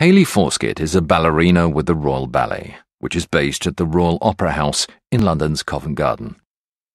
Hayley Forskett is a ballerina with the Royal Ballet, which is based at the Royal Opera House in London's Covent Garden.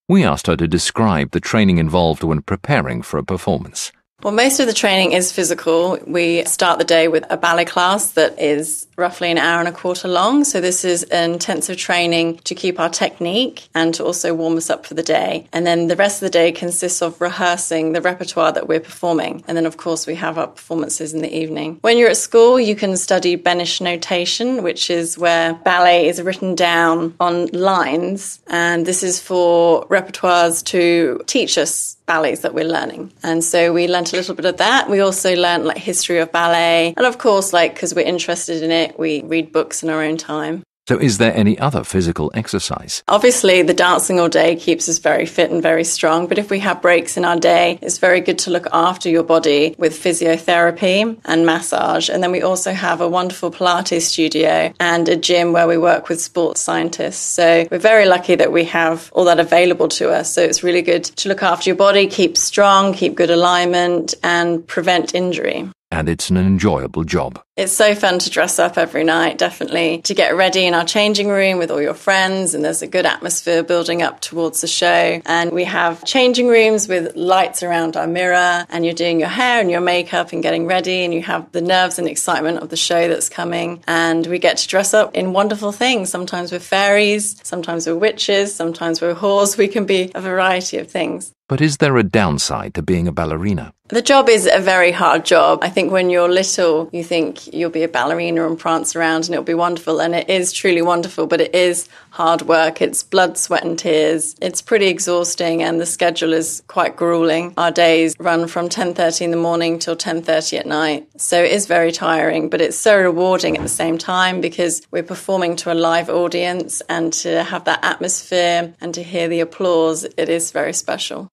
We asked her to describe the training involved when preparing for a performance. Well, most of the training is physical. We start the day with a ballet class that is roughly an hour and a quarter long. So, this is intensive training to keep our technique and to also warm us up for the day. And then the rest of the day consists of rehearsing the repertoire that we're performing. And then, of course, we have our performances in the evening. When you're at school, you can study Benish notation, which is where ballet is written down on lines. And this is for repertoires to teach us ballets that we're learning. And so we learnt a little bit of that. We also learnt like history of ballet. And of course, like, because we're interested in it, we read books in our own time. So, is there any other physical exercise? Obviously, the dancing all day keeps us very fit and very strong. But if we have breaks in our day, it's very good to look after your body with physiotherapy and massage. And then we also have a wonderful Pilates studio and a gym where we work with sports scientists. So, we're very lucky that we have all that available to us. So, it's really good to look after your body, keep strong, keep good alignment, and prevent injury and it's an enjoyable job. It's so fun to dress up every night, definitely. To get ready in our changing room with all your friends, and there's a good atmosphere building up towards the show. And we have changing rooms with lights around our mirror, and you're doing your hair and your makeup and getting ready, and you have the nerves and excitement of the show that's coming. And we get to dress up in wonderful things. Sometimes we're fairies, sometimes we're witches, sometimes we're whores. We can be a variety of things. But is there a downside to being a ballerina? The job is a very hard job. I think when you're little, you think you'll be a ballerina and prance around and it'll be wonderful. And it is truly wonderful, but it is hard work. It's blood, sweat, and tears. It's pretty exhausting and the schedule is quite grueling. Our days run from 10.30 in the morning till 10.30 at night. So it is very tiring, but it's so rewarding at the same time because we're performing to a live audience and to have that atmosphere and to hear the applause, it is very special.